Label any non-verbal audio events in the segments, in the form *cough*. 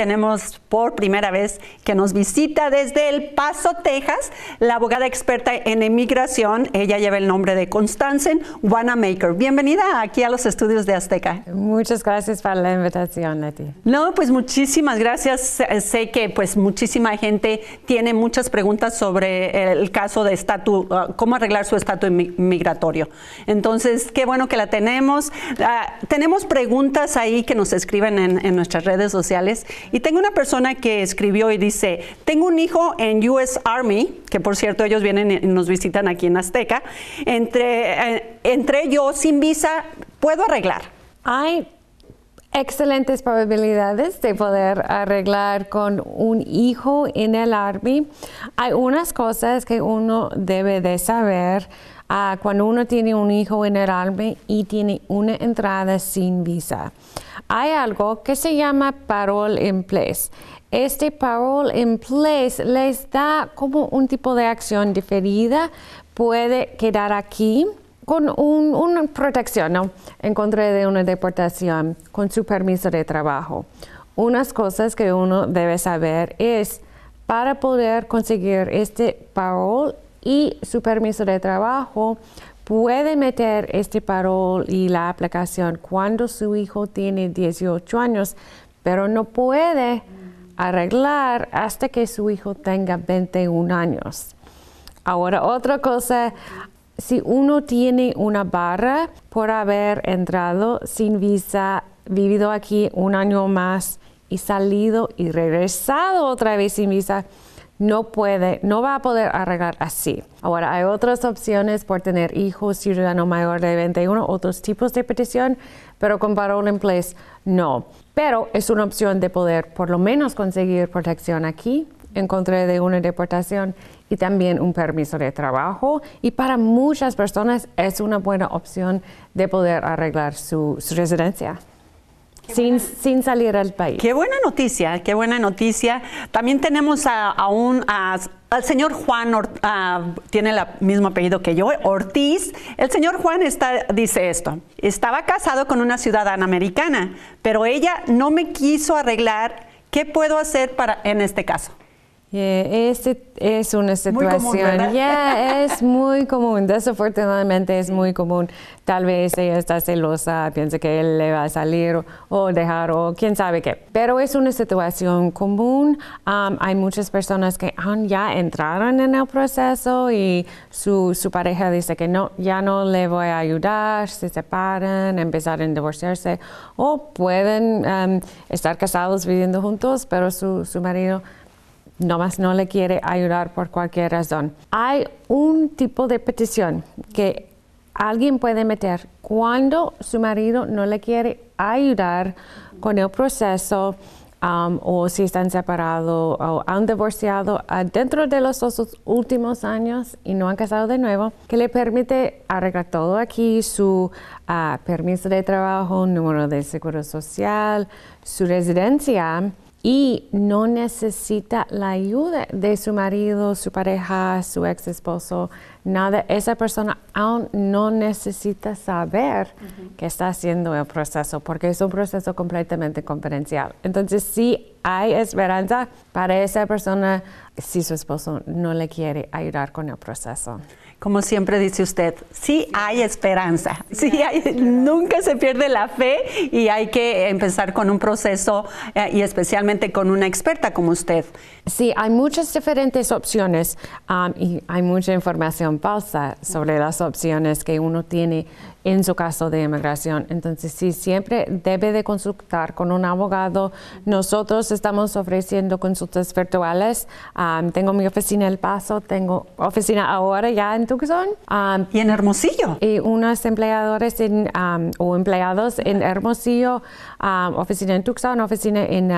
tenemos por primera vez que nos visita desde El Paso, Texas, la abogada experta en inmigración. Ella lleva el nombre de Constance Wanamaker. Bienvenida aquí a los estudios de Azteca. Muchas gracias por la invitación, Leti. No, pues muchísimas gracias. Sé que pues muchísima gente tiene muchas preguntas sobre el caso de estatus, ah, cómo arreglar su estatus migratorio. Entonces, qué bueno que la tenemos. Ah, tenemos preguntas ahí que nos escriben en, en nuestras redes sociales y tengo una persona que escribió y dice, tengo un hijo en US Army, que por cierto ellos vienen y nos visitan aquí en Azteca, entre, eh, entre yo sin visa, ¿puedo arreglar? Hay excelentes probabilidades de poder arreglar con un hijo en el Army. Hay unas cosas que uno debe de saber cuando uno tiene un hijo en el alma y tiene una entrada sin visa. Hay algo que se llama parole in place. Este parole in place les da como un tipo de acción diferida. Puede quedar aquí con un, una protección en contra de una deportación, con su permiso de trabajo. Unas cosas que uno debe saber es, para poder conseguir este parole y su permiso de trabajo, puede meter este parol y la aplicación cuando su hijo tiene 18 años, pero no puede arreglar hasta que su hijo tenga 21 años. Ahora, otra cosa, si uno tiene una barra por haber entrado sin visa, vivido aquí un año más y salido y regresado otra vez sin visa, no puede, no va a poder arreglar así. Ahora, hay otras opciones por tener hijos, ciudadano mayor de 21, otros tipos de petición, pero con parole en place no. Pero es una opción de poder por lo menos conseguir protección aquí en contra de una deportación y también un permiso de trabajo. Y para muchas personas es una buena opción de poder arreglar su residencia sin, salir al país. Qué buena noticia, qué buena noticia. También tenemos a, un... al señor Juan tiene el mismo apellido que yo, Ortiz. El señor Juan está, dice esto, estaba casado con una ciudadana americana, pero ella no me quiso arreglar. ¿Qué puedo hacer para, en este caso? Este es una situación, *laughs* es muy común, desafortunadamente es muy común. Tal vez ella está celosa, piensa que él le va a salir o, dejar o quién sabe qué. Pero es una situación común. Um, hay muchas personas que han, ya entraron en el proceso y su, pareja dice que no, ya no le voy a ayudar, se separan, empezaron a divorciarse o pueden um, estar casados viviendo juntos, pero su, su marido más no le quiere ayudar por cualquier razón. Hay un tipo de petición que alguien puede meter cuando su marido no le quiere ayudar con el proceso um, o si están separados o han divorciado ah, dentro de los dos últimos años y no han casado de nuevo, que le permite arreglar todo aquí, su ah, permiso de trabajo, número de seguro social, su residencia y no necesita la ayuda de su marido, su pareja, su ex esposo, nada, esa persona aún no necesita saber qué está haciendo el proceso porque es un proceso completamente confidencial. Entonces, sí hay esperanza para esa persona si su esposo no le quiere ayudar con el proceso. Como siempre dice usted, sí hay esperanza, sí, hay, nunca se pierde la fe y hay que empezar con un proceso eh, y especialmente con una experta como usted. Sí, hay muchas diferentes opciones um, y hay mucha información pausa sobre las opciones que uno tiene en su caso de inmigración. Entonces, sí, siempre debe de consultar con un abogado. Nosotros estamos ofreciendo consultas virtuales. tengo mi oficina en El Paso, tengo oficina ahora ya en Tucson. y en Hermosillo. Y unos empleadores o empleados en Hermosillo, oficina en Tucson, oficina en,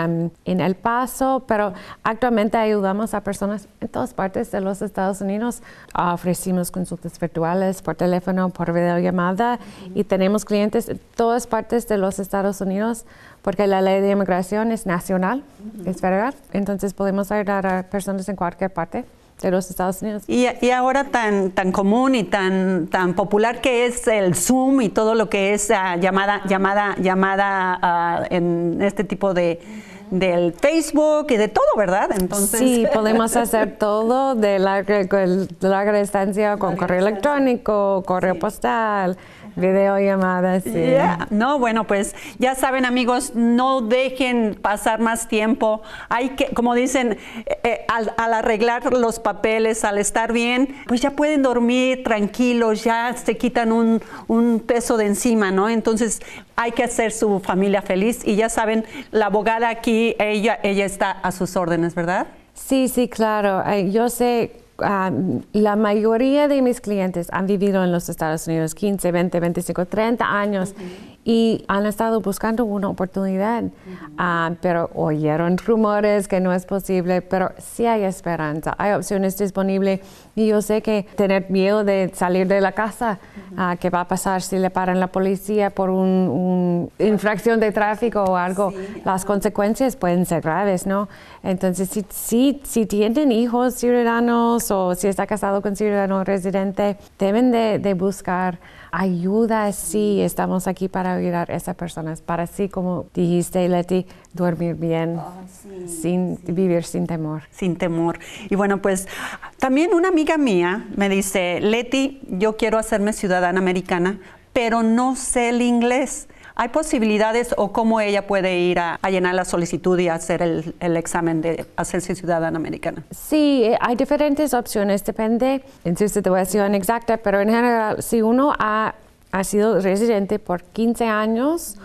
en El Paso, pero actualmente ayudamos a personas en todas partes de los Estados Unidos a ofrecer Hicimos consultas virtuales, por teléfono, por videollamada y tenemos clientes en todas partes de los Estados Unidos porque la ley de inmigración es nacional, es federal. Entonces podemos ayudar a personas en cualquier parte de los Estados Unidos. Y, ahora tan, tan común y tan, tan popular que es el Zoom y todo lo que es ah, llamada, llamada, llamada ah, en este tipo de del Facebook y de todo, ¿verdad? Entonces... Sí, *laughs* podemos hacer todo de larga, distancia con correo electrónico, correo postal. Videollamadas, sí. No, bueno, pues ya saben, amigos, no dejen pasar más tiempo. Hay que, como dicen, eh, eh, al, arreglar los papeles, al estar bien, pues ya pueden dormir tranquilos, ya se quitan un, peso de encima, ¿no? Entonces, hay que hacer su familia feliz. Y ya saben, la abogada aquí, ella, ella está a sus órdenes, ¿verdad? Sí, sí, claro. Yo sé la mayoría de mis clientes han vivido en los Estados Unidos 15, 20, 25, 30 años y han estado buscando una oportunidad, ah, pero oyeron rumores que no es posible, pero sí hay esperanza, hay opciones disponibles y yo sé que tener miedo de salir de la casa, ah, qué va a pasar si le paran la policía por una infracción de tráfico o algo, las consecuencias pueden ser graves, ¿no? Entonces, si, si, si, tienen hijos ciudadanos o si está casado con ciudadano residente, deben de, de buscar ayuda sí, estamos aquí para ayudar a esas personas, para así como dijiste Leti, dormir bien, sin vivir sin temor. Sin temor. Y bueno, pues también una amiga mía me dice, Leti, yo quiero hacerme ciudadana americana, pero no sé el inglés. ¿Hay posibilidades o cómo ella puede ir a, llenar la solicitud y hacer el, examen de hacerse ciudadana americana? Sí, eh, hay diferentes opciones, depende en su situación exacta, pero en general, si uno ha, sido residente por 15 años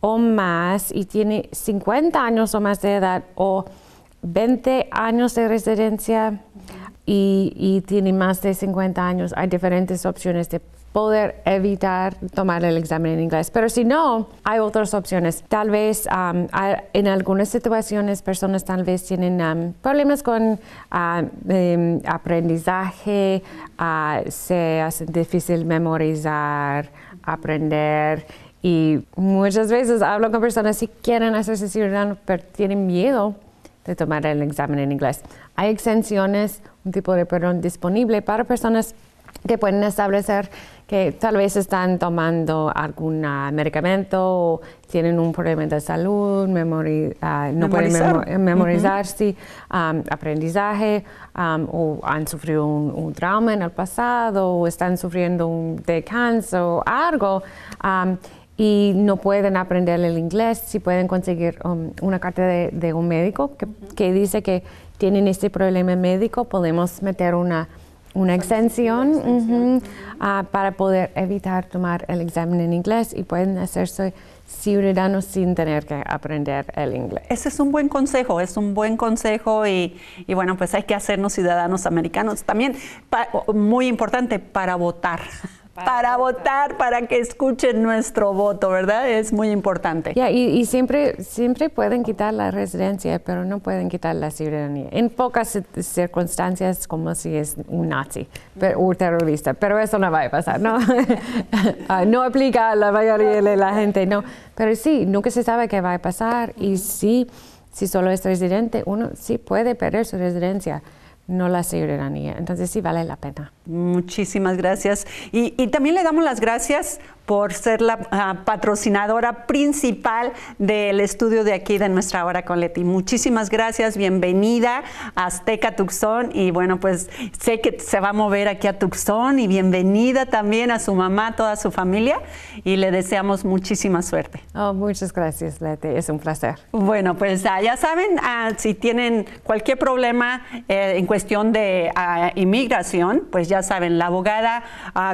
o más y tiene 50 años o más de edad o 20 años de residencia y, y tiene más de 50 años, hay diferentes opciones de poder evitar tomar el examen en inglés. Pero si no, hay otras opciones. Tal vez um, en algunas situaciones personas tal vez tienen um, problemas con ah, em, aprendizaje, ah, se hace difícil memorizar, aprender. Y muchas veces hablo con personas que quieren hacerse ciudadano, pero tienen miedo de tomar el examen en inglés. Hay exenciones, un tipo de perdón disponible para personas que pueden establecer que tal vez están tomando algún ah, medicamento o tienen un problema de salud, ah, no pueden memorizar, eh, aprendizaje, o han sufrido un, trauma en el pasado, o están sufriendo un descanso, algo. y no pueden aprender el inglés, si pueden conseguir um, una carta de, un médico que dice que tienen este problema médico, podemos meter una, una exención, ah, para poder evitar tomar el examen en inglés y pueden hacerse ciudadanos sin tener que aprender el inglés. Ese es un buen consejo, es un buen consejo y, y bueno, pues hay que hacernos ciudadanos americanos. También, muy importante, para votar para, votar, para que escuchen nuestro voto, ¿verdad? Es muy importante. y, siempre, siempre pueden quitar la residencia, pero no pueden quitar la ciudadanía. En pocas circunstancias, como si es un nazi o un terrorista, pero eso no va a pasar, ¿no? *laughs* *laughs* Ah, no aplica a la mayoría de la gente, no. Pero sí, nunca se sabe qué va a pasar y sí, si solo es residente, uno sí puede perder su residencia no la ciudadanía. Entonces sí vale la pena. Muchísimas gracias. y también le damos las gracias por ser la ah, patrocinadora principal del estudio de aquí de nuestra hora con Leti. Muchísimas gracias, bienvenida a Azteca Tucson y bueno, pues sé que se va a mover aquí a Tucson y bienvenida también a su mamá, toda su familia y le deseamos muchísima suerte. Oh, muchas gracias, Leti, es un placer. Bueno, pues ah, ya saben, ah, si tienen cualquier problema eh, en cuestión de inmigración, pues ya saben, la abogada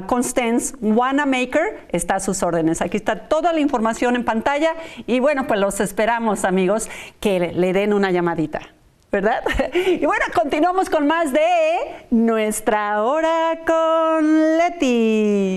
Constance Wanamaker está a sus órdenes. Aquí está toda la información en pantalla y bueno, pues los esperamos amigos que le den una llamadita. ¿Verdad? *laughs* Y bueno, continuamos con más de Nuestra Hora con Leti.